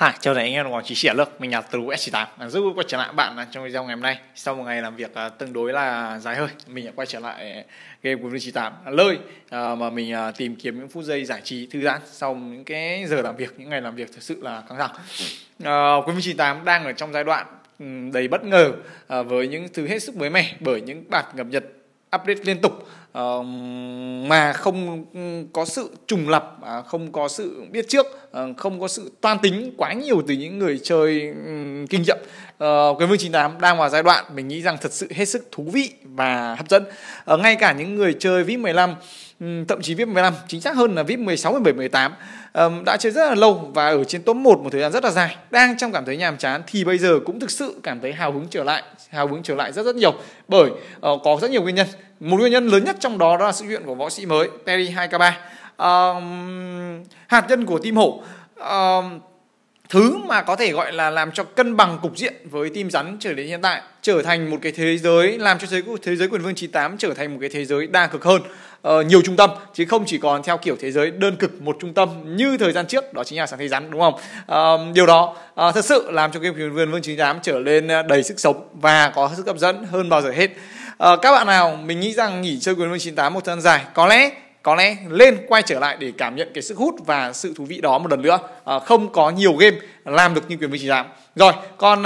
Hi, chào đại anh em đồng hồ Trí Xỉa Lực, mình là từ S98 à, Rất vui quay trở lại bạn trong video ngày hôm nay Sau một ngày làm việc à, tương đối là dài hơi Mình đã quay trở lại game của S98 lơi à, mà mình tìm kiếm những phút giây giải trí thư giãn Sau những cái giờ làm việc, những ngày làm việc thực sự là căng thẳng Quân uh, 98 đang ở trong giai đoạn đầy bất ngờ Với những thứ hết sức mới mẻ Bởi những bản cập nhật update liên tục mà không có sự trùng lập à, không có sự biết trước ờ, không có sự toan tính quá nhiều từ những người chơi kinh nghiệm ờ, uh, cái vương 98 đang vào giai đoạn mình nghĩ rằng thật sự hết sức thú vị và hấp dẫn ờ, ngay cả những người chơi vip 15 uh, thậm chí VIP 15 chính xác hơn là VIP 16, 17, 18 um, đã chơi rất là lâu và ở trên top 1 một thời gian rất là dài đang trong cảm thấy nhàm chán thì bây giờ cũng thực sự cảm thấy hào hứng trở lại hào hứng trở lại rất rất nhiều bởi ờ, có rất nhiều nguyên nhân một nguyên nhân lớn nhất trong đó đó là sự chuyện của võ sĩ mới Terry 2K3 um, hạt nhân của team hổ um, thứ mà có thể gọi là làm cho cân bằng cục diện với team rắn trở đến hiện tại trở thành một cái thế giới làm cho thế, giới thế giới quyền vương 98 trở thành một cái thế giới đa cực hơn Ờ, nhiều trung tâm chứ không chỉ còn theo kiểu thế giới đơn cực một trung tâm như thời gian trước đó chính là sáng thế rắn đúng không uh, điều đó uh, thật sự làm cho game viên vương 98 trở lên đầy sức sống và có sức hấp dẫn hơn bao giờ hết uh, các bạn nào mình nghĩ rằng nghỉ chơi quyền vương 98 một thời gian dài có lẽ có lẽ lên quay trở lại để cảm nhận cái sức hút và sự thú vị đó một lần nữa à, không có nhiều game làm được như quyền 19 làm rồi còn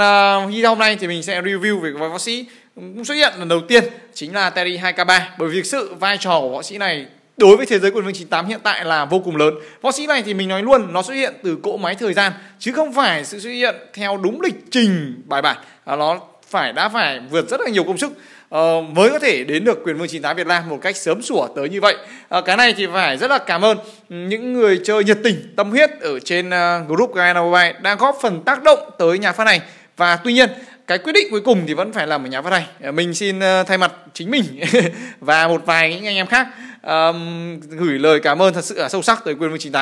uh, video hôm nay thì mình sẽ review về võ sĩ cũng xuất hiện lần đầu tiên chính là Terry 2K3 bởi vì thực sự vai trò của võ sĩ này đối với thế giới quyền vương 98 hiện tại là vô cùng lớn. Võ sĩ này thì mình nói luôn, nó xuất hiện từ cỗ máy thời gian chứ không phải sự xuất hiện theo đúng lịch trình bài bản. À, nó phải đã phải vượt rất là nhiều công sức uh, mới có thể đến được quyền vương 98 Việt Nam một cách sớm sủa tới như vậy. Uh, cái này thì phải rất là cảm ơn những người chơi nhiệt tình, tâm huyết ở trên uh, group Gaia Mobile đã góp phần tác động tới nhà phát này Và tuy nhiên cái quyết định cuối cùng thì vẫn phải làm ở nhà phát hành ờ, mình xin ờ, thay mặt chính mình và một vài những anh em khác um, gửi lời cảm ơn thật sự là sâu sắc tới quyền vương chín uh,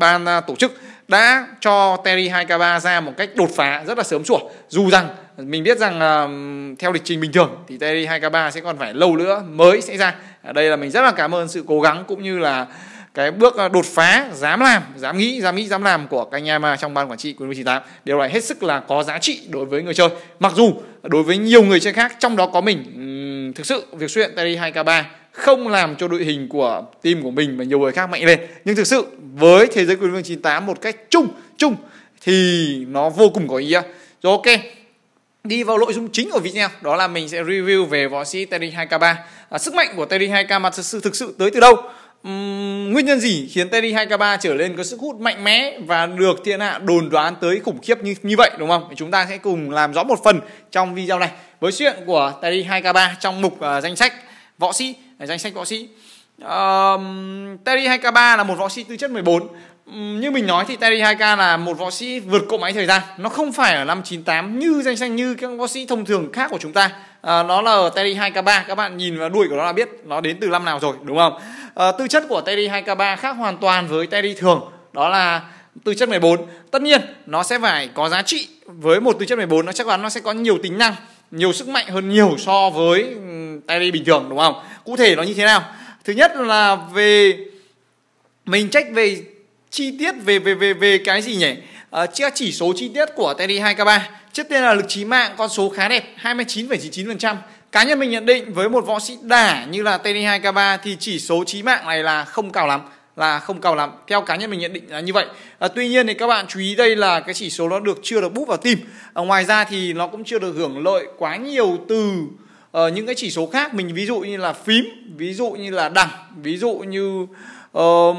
ban tổ chức đã cho Terry 2K3 ra một cách đột phá rất là sớm sủa dù rằng mình biết rằng uh, theo lịch trình bình thường thì Terry 2K3 sẽ còn phải lâu nữa mới sẽ ra ở đây là mình rất là cảm ơn sự cố gắng cũng như là cái bước ờ, đột phá dám làm dám nghĩ dám nghĩ dám làm của các anh em ờ, trong ban quản trị của 98 điều này hết sức là có giá trị đối với người chơi mặc dù đối với nhiều người chơi khác trong đó có mình thực sự việc xuất hiện tay 2k3 không làm cho đội hình của team của mình và nhiều người khác mạnh lên nhưng thực sự với thế giới quyền vương 98 một cách chung chung thì nó vô cùng có ý nghĩa rồi ok đi vào nội dung chính của video đó là mình sẽ review về võ sĩ Terry 2K3 à, sức mạnh của Terry 2K mà thực sự thực sự tới từ đâu um, nguyên nhân gì khiến Teddy 2K3 trở lên có sức hút mạnh mẽ và được thiên hạ đồn đoán tới khủng khiếp như như vậy đúng không? Chúng ta sẽ cùng làm rõ một phần trong video này với chuyện của Teddy 2K3 trong mục uh, danh sách võ sĩ, ờ, danh sách võ sĩ. Uh, Teddy 2K3 là một võ sĩ tư chất 14 như mình nói thì Terry 2K là một võ sĩ vượt cỗ máy thời gian nó không phải ở năm 98 như danh sách như các võ sĩ thông thường khác của chúng ta à, nó là ở Terry 2K3 các bạn nhìn vào đuôi của nó là biết nó đến từ năm nào rồi đúng không Ờ, tư chất của Teddy 2K3 khác hoàn toàn với Teddy thường đó là tư chất 14 tất nhiên nó sẽ phải có giá trị với một tư chất 14 nó chắc chắn nó sẽ có nhiều tính năng nhiều sức mạnh hơn nhiều so với Teddy bình thường đúng không cụ thể nó như thế nào thứ nhất là về mình trách về chi tiết về về về về cái gì nhỉ à, ờ, các chỉ số chi tiết của Teddy 2K3 trước tiên là lực trí mạng con số khá đẹp 29,99% cá nhân mình nhận định với một võ sĩ đả như là TD2K3 thì chỉ số chí mạng này là không cao lắm là không cao lắm theo cá nhân mình nhận định là như vậy à, tuy nhiên thì các bạn chú ý đây là cái chỉ số nó được chưa được bút vào tim à, ngoài ra thì nó cũng chưa được hưởng lợi quá nhiều từ uh, những cái chỉ số khác mình ví dụ như là phím ví dụ như là đẳng ví dụ như uh,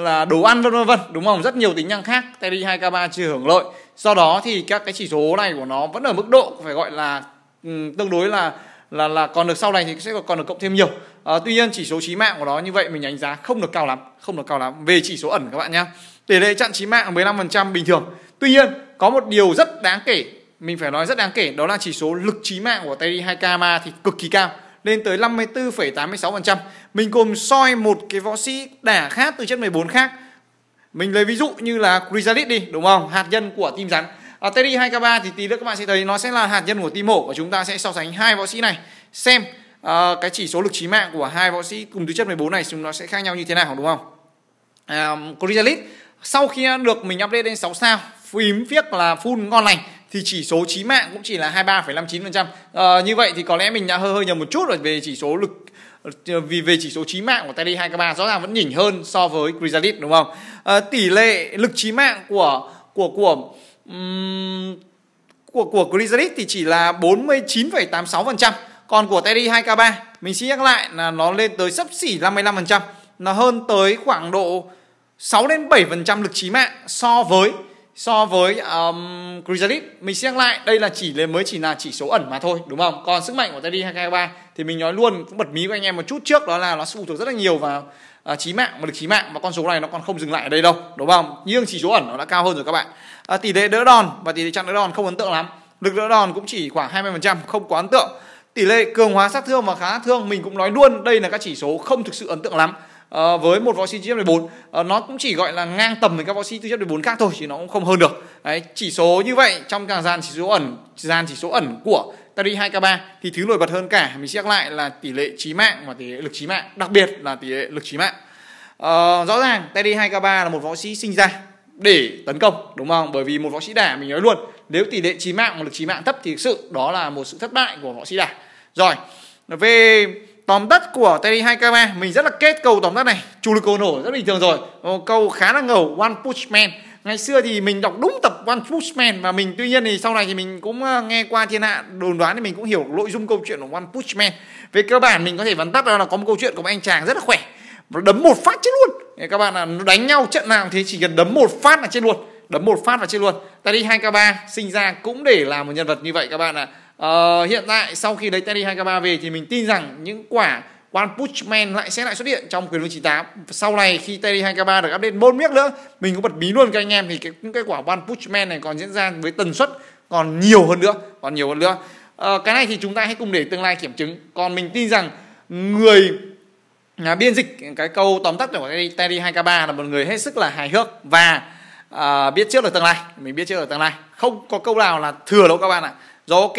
là đồ ăn vân vân đúng không rất nhiều tính năng khác td 2 k 3 chưa hưởng lợi do đó thì các cái chỉ số này của nó vẫn ở mức độ phải gọi là um, tương đối là là là còn được sau này thì sẽ còn được cộng thêm nhiều à, tuy nhiên chỉ số trí mạng của nó như vậy mình đánh giá không được cao lắm không được cao lắm về chỉ số ẩn các bạn nhé tỷ lệ chặn trí mạng 15% bình thường tuy nhiên có một điều rất đáng kể mình phải nói rất đáng kể đó là chỉ số lực trí mạng của Terry 2 Kama thì cực kỳ cao lên tới 54,86% mình cùng soi một cái võ sĩ đả khác từ chất 14 khác mình lấy ví dụ như là Chrysalis đi đúng không hạt nhân của tim rắn à, Terry 2K3 thì tí nữa các bạn sẽ thấy nó sẽ là hạt nhân của tim mổ và chúng ta sẽ so sánh hai võ sĩ này xem à, cái chỉ số lực chí mạng của hai võ sĩ cùng thứ chất 14 này chúng nó sẽ khác nhau như thế nào đúng không à, Coriolis sau khi được mình update lên 6 sao phím viết là full ngon lành thì chỉ số chí mạng cũng chỉ là 23,59%. À, ờ, như vậy thì có lẽ mình đã hơi hơi nhầm một chút rồi về chỉ số lực ờ, vì về chỉ số chí mạng của Teddy 2K3 rõ ràng vẫn nhỉnh hơn so với Chrysalis đúng không? À, tỷ lệ lực chí mạng của của của của của Grizzalit thì chỉ là 49,86%, còn của Teddy 2K3 mình xin nhắc lại là nó lên tới sấp xỉ 55%, nó hơn tới khoảng độ 6 đến 7% lực trí mạng so với so với um, Chrysalis mình xem lại đây là chỉ mới chỉ là chỉ số ẩn mà thôi đúng không còn sức mạnh của Teddy 223 thì mình nói luôn cũng bật mí với anh em một chút trước đó là nó phụ thuộc rất là nhiều vào uh, à, trí mạng và lực trí mạng và con số này nó còn không dừng lại ở đây đâu đúng không nhưng chỉ số ẩn nó đã cao hơn rồi các bạn uh, tỷ lệ đỡ đòn và tỷ lệ chặn đỡ đòn không ấn tượng lắm lực đỡ đòn cũng chỉ khoảng 20% không quá ấn tượng tỷ lệ cường hóa sát thương và khá sát thương mình cũng nói luôn đây là các chỉ số không thực sự ấn tượng lắm Ờ, với một võ sĩ GF 14 ờ, nó cũng chỉ gọi là ngang tầm với các võ sĩ GF 14 khác thôi chứ nó cũng không hơn được đấy chỉ số như vậy trong cả dàn chỉ số ẩn dàn chỉ số ẩn của Tari 2K3 thì thứ nổi bật hơn cả mình sẽ lại là tỷ lệ trí mạng và tỷ lệ lực trí mạng đặc biệt là tỷ lệ lực trí mạng à, rõ ràng Tari 2K3 là một võ sĩ sinh ra để tấn công đúng không bởi vì một võ sĩ đả mình nói luôn nếu tỷ lệ trí mạng và lực trí mạng thấp thì thực sự đó là một sự thất bại của võ sĩ đả rồi về tóm tắt của Terry Haikama mình rất là kết cầu tóm tắt này chủ lực cầu nổ rất bình thường rồi câu khá là ngầu One Punch Man ngày xưa thì mình đọc đúng tập One Punch Man và mình tuy nhiên thì sau này thì mình cũng ờ, nghe qua thiên hạ đồn đoán thì mình cũng hiểu nội dung câu chuyện của One Punch Man về cơ bản mình có thể vắn tắt ra là có một câu chuyện của một anh chàng rất là khỏe đấm một phát chết luôn các bạn là đánh nhau trận nào thì chỉ cần đấm một phát là chết luôn đấm một phát là chết luôn Tari Haikaba sinh ra cũng để làm một nhân vật như vậy các bạn ạ à. Ờ, hiện tại sau khi lấy Teddy 2K3 về thì mình tin rằng những quả One Punch Man lại sẽ lại xuất hiện trong quyền vương 98 Sau này khi Teddy 2K3 được update bôn miếc nữa Mình cũng bật bí luôn các anh em Thì cái, những cái quả One Punch Man này còn diễn ra với tần suất còn nhiều hơn nữa Còn nhiều hơn nữa ờ, Cái này thì chúng ta hãy cùng để tương lai kiểm chứng Còn mình tin rằng người nhà biên dịch cái câu tóm tắt của Teddy 2K3 là một người hết sức là hài hước Và uh, biết trước được tương lai Mình biết trước được tương lai không có câu nào là thừa đâu các bạn ạ rồi ok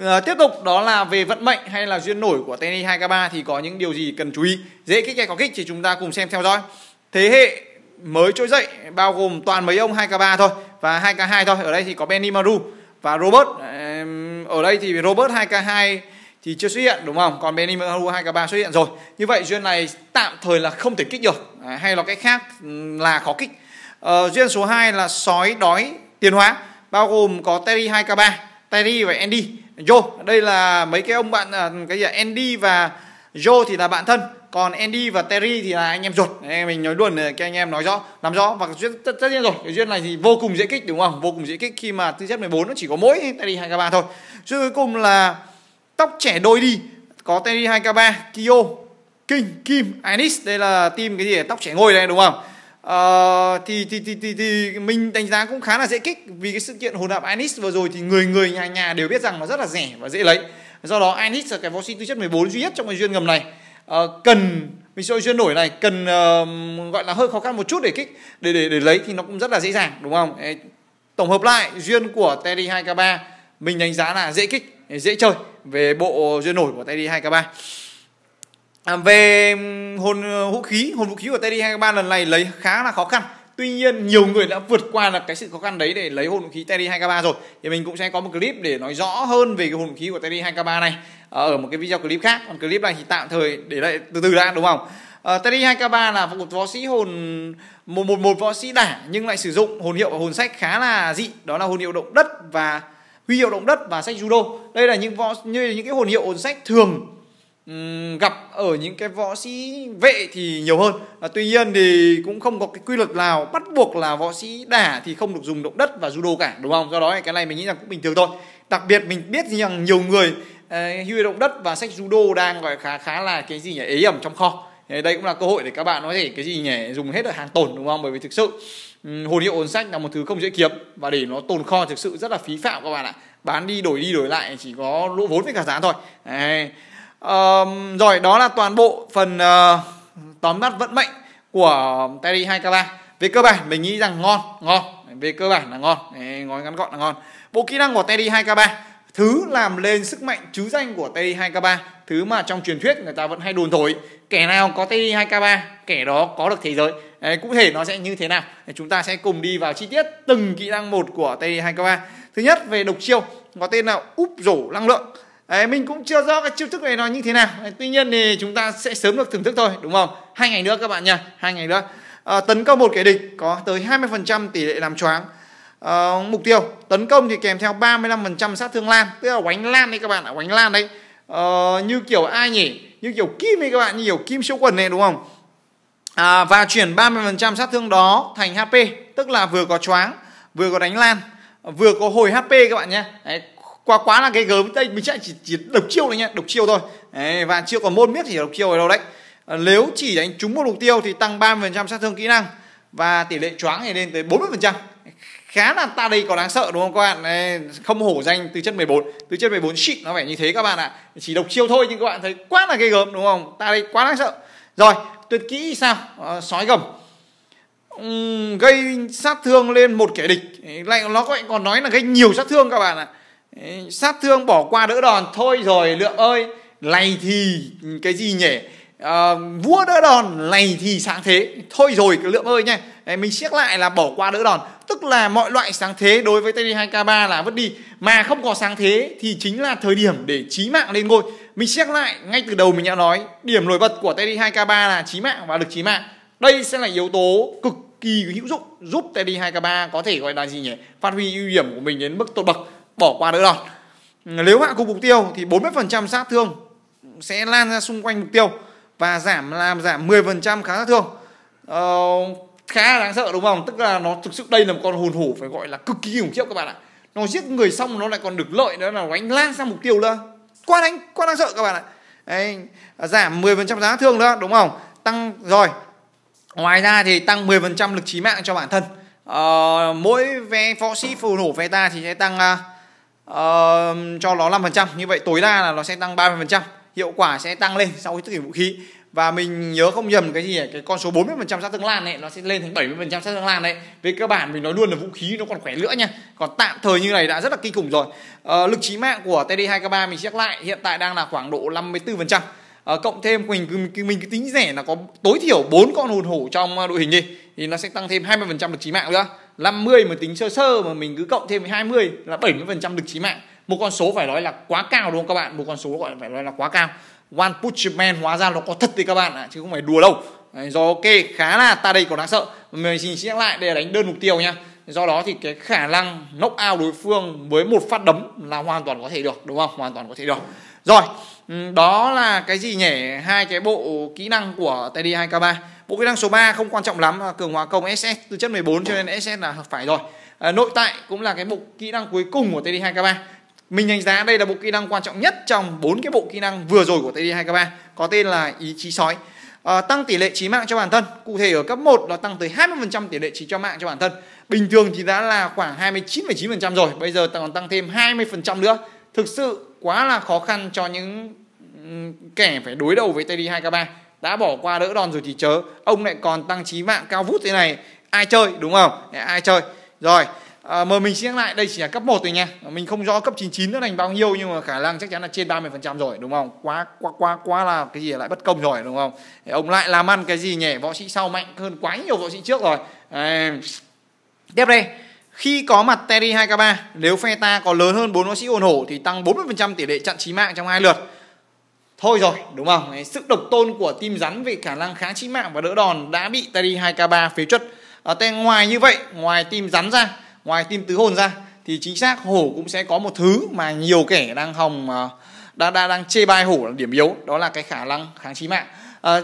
à, tiếp tục đó là về vận mệnh hay là duyên nổi của Tenny 2K3 thì có những điều gì cần chú ý dễ kích hay có kích thì chúng ta cùng xem theo dõi thế hệ mới trỗi dậy bao gồm toàn mấy ông 2K3 thôi và 2K2 thôi ở đây thì có Benny Maru và Robert ở đây thì Robert 2K2 thì chưa xuất hiện đúng không còn Benny Maru 2K3 xuất hiện rồi như vậy duyên này tạm thời là không thể kích được à, hay là cái khác là khó kích à, duyên số 2 là sói đói tiền hóa bao gồm có Terry 2K3, Terry và Andy, Joe. Đây là mấy cái ông bạn à, cái gì Andy và Joe thì là bạn thân, còn Andy và Terry thì là anh em ruột. em mình nói luôn để anh em nói rõ, làm rõ và duyên tất, tất nhiên rồi, cái duyên này thì vô cùng dễ kích đúng không? Vô cùng dễ kích khi mà tư chất 14 nó chỉ có mỗi Terry 2K3 thôi. Chứ cuối cùng là tóc trẻ đôi đi có Terry 2K3, Kyo, King, Kim, Anis đây là team cái gì tóc trẻ ngôi đây đúng không? uh, thì, thì, thì thì thì mình đánh giá cũng khá là dễ kích vì cái sự kiện hồn đạp Anis vừa rồi thì người người nhà nhà đều biết rằng nó rất là rẻ và dễ lấy do đó Anis là cái võ sĩ tư chất 14 duy nhất trong cái duyên ngầm này uh, cần mình soi duyên nổi này cần uh, gọi là hơi khó khăn một chút để kích để để để lấy thì nó cũng rất là dễ dàng đúng không tổng hợp lại duyên của Terry 2K3 mình đánh giá là dễ kích dễ chơi về bộ duyên nổi của Teddy 2K3 À, về hồn ờ, vũ khí, hồn vũ khí của Teddy 23 lần này lấy khá là khó khăn. Tuy nhiên nhiều người đã vượt qua được cái sự khó khăn đấy để lấy hồn vũ khí Teddy 2K3 rồi. Thì mình cũng sẽ có một clip để nói rõ hơn về cái hồn vũ khí của Teddy 2K3 này ờ, ở một cái video clip khác. Còn clip này thì tạm thời để lại từ từ đã đúng không? Uh, Teddy 2K3 là một võ sĩ hồn một, một, một võ sĩ đả nhưng lại sử dụng hồn hiệu và hồn sách khá là dị đó là hồn hiệu động đất và huy hiệu động đất và sách judo đây là những võ như những cái hồn hiệu hồn sách thường gặp ở những cái võ sĩ vệ thì nhiều hơn à, tuy nhiên thì cũng không có cái quy luật nào bắt buộc là võ sĩ đả thì không được dùng động đất và judo cả đúng không do đó cái này mình nghĩ rằng cũng bình thường thôi đặc biệt mình biết rằng nhiều người uh, ờ, huy động đất và sách judo đang gọi khá khá là cái gì nhỉ ế ẩm trong kho đây cũng là cơ hội để các bạn nói thể cái gì nhỉ dùng hết ở hàng tồn đúng không bởi vì thực sự hồn hiệu ổn sách là một thứ không dễ kiếm và để nó tồn kho thực sự rất là phí phạm các bạn ạ bán đi đổi đi đổi lại chỉ có lỗ vốn với cả giá thôi Đấy rồi đó là toàn bộ phần uh, tóm tắt vận mệnh của Teddy 2K3. về cơ bản mình nghĩ rằng ngon ngon về cơ bản là ngon gói ngắn gọn là ngon bộ kỹ năng của Teddy 2K3 thứ làm lên sức mạnh chứ danh của Teddy 2K3 thứ mà trong truyền thuyết người ta vẫn hay đồn thổi kẻ nào có Teddy 2K3 kẻ đó có được thế giới Đấy, cụ thể nó sẽ như thế nào chúng ta sẽ cùng đi vào chi tiết từng kỹ năng một của Teddy 2K3 thứ nhất về độc chiêu có tên là úp rổ năng lượng Đấy, mình cũng chưa rõ cái chiêu thức này nó như thế nào Đấy, tuy nhiên thì chúng ta sẽ sớm được thưởng thức thôi đúng không hai ngày nữa các bạn nha hai ngày nữa à, tấn công một kẻ địch có tới 20% tỷ lệ làm choáng à, mục tiêu tấn công thì kèm theo 35% sát thương lan tức là đánh lan đấy các bạn ạ đánh lan đấy à, như kiểu ai nhỉ như kiểu kim ấy các bạn như kiểu kim siêu quần này đúng không à, và chuyển 30% sát thương đó thành HP tức là vừa có choáng vừa có đánh lan vừa có hồi HP các bạn nhé qua quá là cái gớm đây mình sẽ chỉ, chỉ độc chiêu thôi nha độc chiêu thôi đấy, và chưa còn môn miết thì độc chiêu rồi đâu đấy ờ, nếu chỉ đánh trúng một mục tiêu thì tăng 30% sát thương kỹ năng và tỷ lệ choáng thì lên tới 40% khá là ta đây có đáng sợ đúng không các bạn không hổ danh từ chất 14 từ chất 14 shit nó phải như thế các bạn ạ chỉ độc chiêu thôi nhưng các bạn thấy quá là gây gớm đúng không ta đây quá đáng sợ rồi tuyệt kỹ sao à, sói gầm gây sát thương lên một kẻ địch lại nó lại còn nói là gây nhiều sát thương các bạn ạ à sát thương bỏ qua đỡ đòn thôi rồi lượng ơi này thì cái gì nhỉ à, vua đỡ đòn này thì sáng thế thôi rồi cái lượng ơi nha mình xét lại là bỏ qua đỡ đòn tức là mọi loại sáng thế đối với TD2K3 là vứt đi mà không có sáng thế thì chính là thời điểm để chí mạng lên ngôi mình xét lại ngay từ đầu mình đã nói điểm nổi bật của TD2K3 là chí mạng và lực chí mạng đây sẽ là yếu tố cực kỳ hữu dụng giúp TD2K3 có thể gọi là gì nhỉ phát huy ưu điểm của mình đến mức tốt bậc bỏ qua đỡ đòn nếu hạ gục mục tiêu thì 40% sát thương sẽ lan ra xung quanh mục tiêu và giảm làm giảm 10% khá sát thương ờ, khá là đáng sợ đúng không tức là nó thực sự đây là một con hồn hổ phải gọi là cực kỳ khủng khiếp các bạn ạ nó giết người xong nó lại còn được lợi nữa là đánh lan sang mục tiêu nữa quá đánh quá đáng sợ các bạn ạ Đấy, giảm 10% giá thương nữa đúng không tăng rồi ngoài ra thì tăng 10% lực trí mạng cho bản thân ờ, mỗi vé võ sĩ phù nổ vé ta thì sẽ tăng uh, cho nó 5% như vậy tối đa là nó sẽ tăng 30% hiệu quả sẽ tăng lên sau khi thức tỉnh vũ khí và mình nhớ không nhầm cái gì ấy, cái con số 40% sát thương lan này nó sẽ lên thành 70% sát thương lan đấy về cơ bản mình nói luôn là vũ khí nó còn khỏe nữa nha còn tạm thời như này đã rất là kinh khủng rồi à, lực chí mạng của td 2 k 3 mình check lại hiện tại đang là khoảng độ 54% à, ờ, cộng thêm mình mình, cứ tính rẻ là có tối thiểu bốn con hồn hổ trong đội hình đi thì nó sẽ tăng thêm 20% lực chí mạng nữa 50 mà tính sơ sơ mà mình cứ cộng thêm với 20 là 70% lực chí mạng một con số phải nói là quá cao đúng không các bạn một con số gọi phải nói là quá cao one punch man hóa ra nó có thật đấy các bạn ạ chứ không phải đùa đâu đấy, do ok khá là ta đây còn đáng sợ mình xin nhắc lại để đánh đơn mục tiêu nha do đó thì cái khả năng knock out đối phương với một phát đấm là hoàn toàn có thể được đúng không hoàn toàn có thể được rồi ừ, đó là cái gì nhỉ hai cái bộ kỹ năng của teddy 2k3 bộ kỹ năng số 3 không quan trọng lắm à, cường hóa công SS từ chất 14 cho nên SS là phải rồi à, nội tại cũng là cái bộ kỹ năng cuối cùng của TD2K3 mình đánh giá đây là bộ kỹ năng quan trọng nhất trong bốn cái bộ kỹ năng vừa rồi của TD2K3 có tên là ý chí sói à, tăng tỷ lệ trí mạng cho bản thân cụ thể ở cấp 1 nó tăng tới 20% tỷ lệ trí cho mạng cho bản thân bình thường thì đã là khoảng 29,9% rồi bây giờ còn tăng thêm 20% nữa thực sự quá là khó khăn cho những ừ, kẻ phải đối đầu với TD2K3 đã bỏ qua đỡ đòn rồi thì chớ ông lại còn tăng trí mạng cao vút thế này ai chơi đúng không ai chơi rồi à, mà mình xem lại đây chỉ là cấp 1 thôi nha mình không rõ cấp 99 nó thành bao nhiêu nhưng mà khả năng chắc chắn là trên 30 phần trăm rồi đúng không quá quá quá quá là cái gì lại bất công rồi đúng không Để ông lại làm ăn cái gì nhỉ võ sĩ sau mạnh hơn quá nhiều võ sĩ trước rồi à, tiếp đây khi có mặt Terry 2K3 nếu phe ta có lớn hơn 4 võ sĩ ồn hổ thì tăng 40% tỷ lệ chặn trí mạng trong hai lượt thôi rồi đúng không sức độc tôn của tim rắn về khả năng kháng chí mạng và đỡ đòn đã bị Terry 2K3 phế chuất ở ờ, à, ngoài như vậy ngoài tim rắn ra ngoài tim tứ hồn ra thì chính xác hổ cũng sẽ có một thứ mà nhiều kẻ đang hòng đang ờ, đang, đang chê bai hổ là điểm yếu đó là cái khả năng kháng chí mạng À,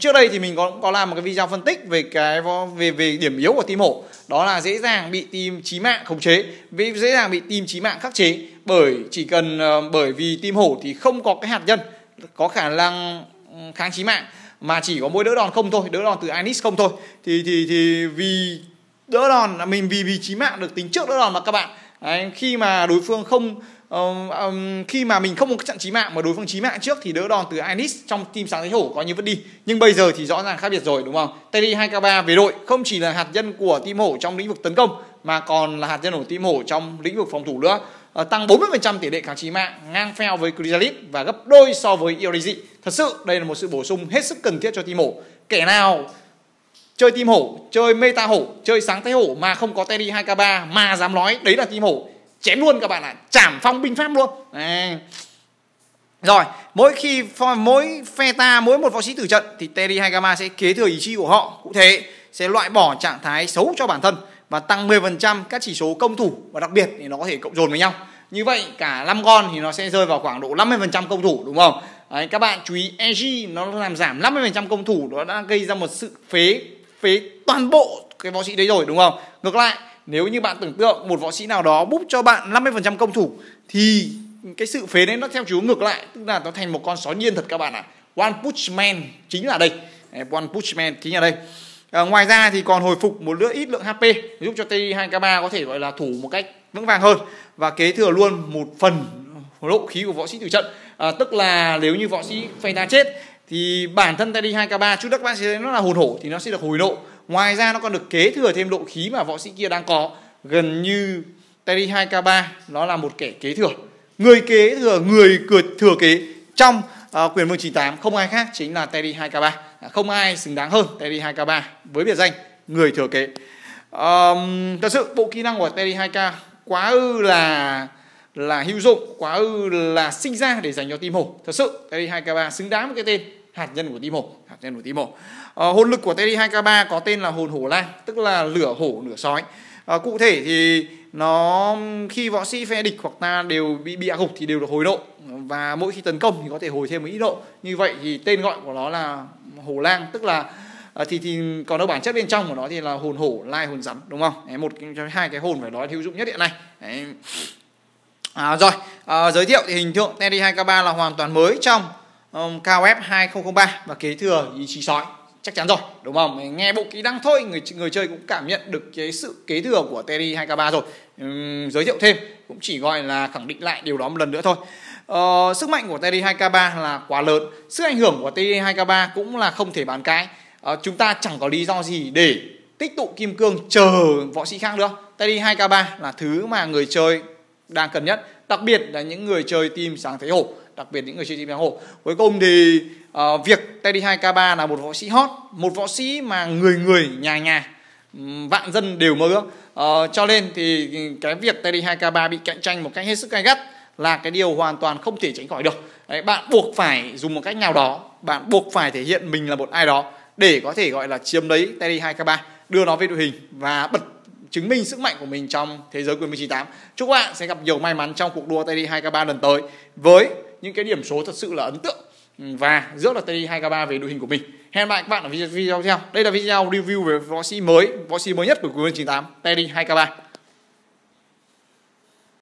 trước đây thì mình có có làm một cái video phân tích về cái về về điểm yếu của tim hổ đó là dễ dàng bị tim chí mạng khống chế dễ dàng bị tim chí mạng khắc chế bởi chỉ cần bởi vì tim hổ thì không có cái hạt nhân có khả năng ừ, kháng chí mạng mà chỉ có mỗi đỡ đòn không thôi đỡ đòn từ Anis không thôi thì thì thì vì đỡ đòn là mình vì vì chí mạng được tính trước đỡ đòn mà các bạn Đấy, khi mà đối phương không um, um, khi mà mình không có trận chí mạng mà đối phương chí mạng trước thì đỡ đòn từ Anis trong team sáng thế hổ coi như vẫn đi nhưng bây giờ thì rõ ràng khác biệt rồi đúng không Teddy 2k3 về đội không chỉ là hạt nhân của team hổ trong lĩnh vực tấn công mà còn là hạt nhân của team hổ trong lĩnh vực phòng thủ nữa Ờ, tăng 40% tỷ lệ kháng chí mạng ngang phèo với Chrysalid và gấp đôi so với Iorisi. Thật sự đây là một sự bổ sung hết sức cần thiết cho team hổ. Kẻ nào chơi team hổ, chơi meta hổ, chơi sáng tay hổ mà không có Terry 2k3 mà dám nói đấy là team hổ, chém luôn các bạn ạ, à. chảm phong binh pháp luôn. À. Rồi, mỗi khi mỗi phe ta mỗi một võ sĩ tử trận thì Terry 2k3 sẽ kế thừa ý chí của họ, cụ thể sẽ loại bỏ trạng thái xấu cho bản thân và tăng 10% các chỉ số công thủ và đặc biệt thì nó có thể cộng dồn với nhau. Như vậy cả 5 con thì nó sẽ rơi vào khoảng độ 50% công thủ đúng không? Đấy, các bạn chú ý EG nó làm giảm 50% công thủ nó đã gây ra một sự phế phế toàn bộ cái võ sĩ đấy rồi đúng không? Ngược lại nếu như bạn tưởng tượng một võ sĩ nào đó búp cho bạn 50% công thủ thì cái sự phế đấy nó theo chiều ngược lại tức là nó thành một con sói nhiên thật các bạn ạ. À. One Punch Man chính là đây. One Punch Man chính là đây à, ngoài ra thì còn hồi phục một lượng ít lượng HP giúp cho TI2K3 có thể gọi là thủ một cách vững vàng hơn và kế thừa luôn một phần lộ khí của võ sĩ tử trận à, tức là nếu như võ sĩ phải ta chết thì bản thân TI2K3 trước đất bác sĩ nó là hồn hổ thì nó sẽ được hồi nộ ngoài ra nó còn được kế thừa thêm độ khí mà võ sĩ kia đang có gần như TI2K3 nó là một kẻ kế thừa người kế thừa người thừa kế trong uh, quyền vương 98 không ai khác chính là Terry 2K3 không ai xứng đáng hơn Terry 2K3 với biệt danh người thừa kế. Um, thật sự bộ kỹ năng của Terry 2K quá ư là là hữu dụng, quá ư là sinh ra để dành cho team hổ. Thật sự Terry 2K3 xứng đáng với cái tên hạt nhân của team hổ, hạt nhân của team hổ. Uh, ờ, hồn lực của Terry 2K3 có tên là hồn hổ lang, tức là lửa hổ nửa sói. À, cụ thể thì nó khi võ sĩ phe địch hoặc ta đều bị bị hạ gục thì đều được hồi độ và mỗi khi tấn công thì có thể hồi thêm một ít độ như vậy thì tên gọi của nó là hồ lang tức là ờ, thì thì còn ở bản chất bên trong của nó thì là hồn hổ lai hồn rắn đúng không đấy, một hai cái hồn phải nói hữu dụng nhất hiện nay đấy. À, rồi à, giới thiệu thì hình tượng Teddy 2K3 là hoàn toàn mới trong um, KOF 2003 và kế thừa ý chí sói chắc chắn rồi đúng không nghe bộ kỹ năng thôi người người chơi cũng cảm nhận được cái sự kế thừa của Teddy 2K3 rồi uhm, giới thiệu thêm cũng chỉ gọi là khẳng định lại điều đó một lần nữa thôi uh, sức mạnh của TD2K3 là quá lớn sức ảnh hưởng của TD2K3 cũng là không thể bàn cãi uh, chúng ta chẳng có lý do gì để tích tụ kim cương chờ võ sĩ khác nữa TD2K3 là thứ mà người chơi đang cần nhất đặc biệt là những người chơi team sáng thế hổ đặc biệt những người chơi team sáng hổ cuối cùng thì uh, việc TD2K3 là một võ sĩ hot một võ sĩ mà người người nhà nhà vạn dân đều mơ ước uh, cho nên thì cái việc TD2K3 bị cạnh tranh một cách hết sức gay gắt là cái điều hoàn toàn không thể tránh khỏi được Đấy, bạn buộc phải dùng một cách nào đó bạn buộc phải thể hiện mình là một ai đó để có thể gọi là chiếm lấy Teddy 2K3 đưa nó về đội hình và bật chứng minh sức mạnh của mình trong thế giới quyền 98 chúc bạn sẽ gặp nhiều may mắn trong cuộc đua Teddy 2K3 lần tới với những cái điểm số thật sự là ấn tượng ừ, và rất là Teddy 2K3 về đội hình của mình hẹn lại các bạn ở video tiếp theo đây là video review về võ sĩ mới võ sĩ mới nhất của quyền 98 Teddy 2K3